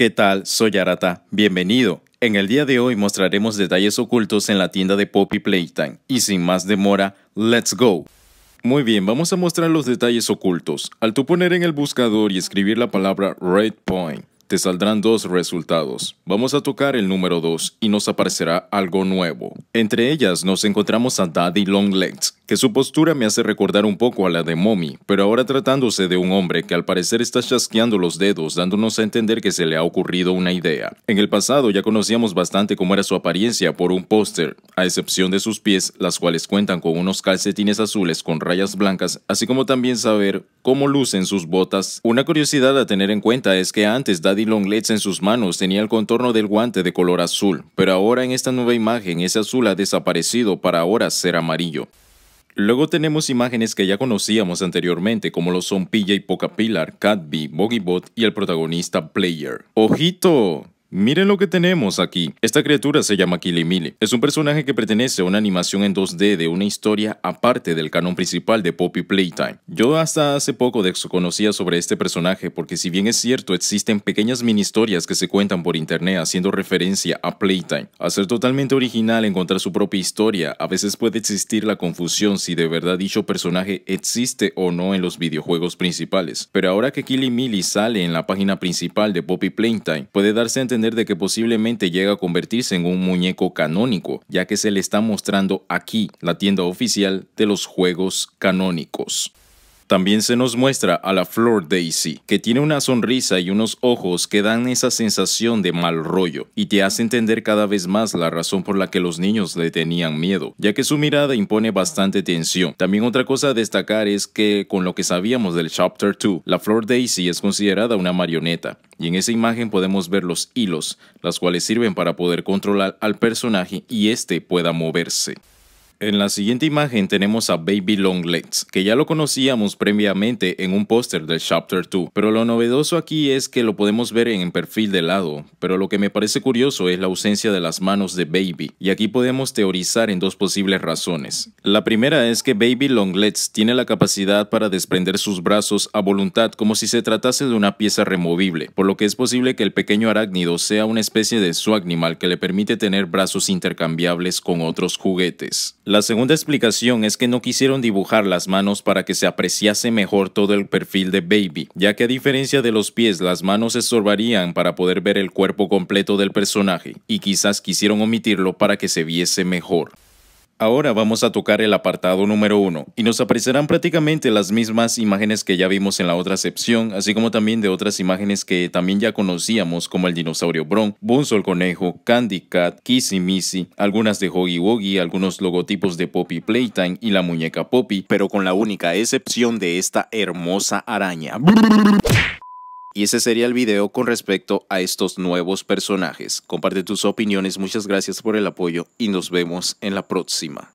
¿Qué tal? Soy Arata. Bienvenido. En el día de hoy mostraremos detalles ocultos en la tienda de Poppy Playtime. Y sin más demora, ¡let's go! Muy bien, vamos a mostrar los detalles ocultos. Al tú poner en el buscador y escribir la palabra Red Point, te saldrán dos resultados. Vamos a tocar el número 2 y nos aparecerá algo nuevo. Entre ellas nos encontramos a Daddy Longlegs, que su postura me hace recordar un poco a la de Mommy, pero ahora tratándose de un hombre que al parecer está chasqueando los dedos dándonos a entender que se le ha ocurrido una idea. En el pasado ya conocíamos bastante cómo era su apariencia por un póster, a excepción de sus pies, las cuales cuentan con unos calcetines azules con rayas blancas, así como también saber cómo lucen sus botas. Una curiosidad a tener en cuenta es que antes Daddy y Longlets en sus manos tenía el contorno del guante de color azul, pero ahora en esta nueva imagen ese azul ha desaparecido para ahora ser amarillo. Luego tenemos imágenes que ya conocíamos anteriormente, como lo son Pilla y Poca Pilar, Cat y el protagonista Player. ¡Ojito! Miren lo que tenemos aquí. Esta criatura se llama Kilimili. Es un personaje que pertenece a una animación en 2D de una historia aparte del canon principal de Poppy Playtime. Yo hasta hace poco desconocía sobre este personaje porque si bien es cierto existen pequeñas mini historias que se cuentan por internet haciendo referencia a Playtime. Al ser totalmente original encontrar su propia historia, a veces puede existir la confusión si de verdad dicho personaje existe o no en los videojuegos principales. Pero ahora que Kilimili sale en la página principal de Poppy Playtime, puede darse a entender de que posiblemente llega a convertirse en un muñeco canónico, ya que se le está mostrando aquí la tienda oficial de los juegos canónicos. También se nos muestra a la Flor Daisy, que tiene una sonrisa y unos ojos que dan esa sensación de mal rollo y te hace entender cada vez más la razón por la que los niños le tenían miedo, ya que su mirada impone bastante tensión. También otra cosa a destacar es que con lo que sabíamos del Chapter 2, la Flor Daisy es considerada una marioneta, y en esa imagen podemos ver los hilos, las cuales sirven para poder controlar al personaje y éste pueda moverse. En la siguiente imagen tenemos a Baby Longlegs, que ya lo conocíamos previamente en un póster del Chapter 2, pero lo novedoso aquí es que lo podemos ver en perfil de lado, pero lo que me parece curioso es la ausencia de las manos de Baby, y aquí podemos teorizar en dos posibles razones. La primera es que Baby Longlegs tiene la capacidad para desprender sus brazos a voluntad como si se tratase de una pieza removible, por lo que es posible que el pequeño arácnido sea una especie de su animal que le permite tener brazos intercambiables con otros juguetes. La segunda explicación es que no quisieron dibujar las manos para que se apreciase mejor todo el perfil de Baby, ya que a diferencia de los pies, las manos se estorbarían para poder ver el cuerpo completo del personaje, y quizás quisieron omitirlo para que se viese mejor. Ahora vamos a tocar el apartado número 1 y nos aparecerán prácticamente las mismas imágenes que ya vimos en la otra sección, así como también de otras imágenes que también ya conocíamos como el dinosaurio Bron, Bunzo conejo, Candy Cat, Kissy Missy, algunas de Hoggy Woggy, algunos logotipos de Poppy Playtime y la muñeca Poppy, pero con la única excepción de esta hermosa araña. Y ese sería el video con respecto a estos nuevos personajes. Comparte tus opiniones, muchas gracias por el apoyo y nos vemos en la próxima.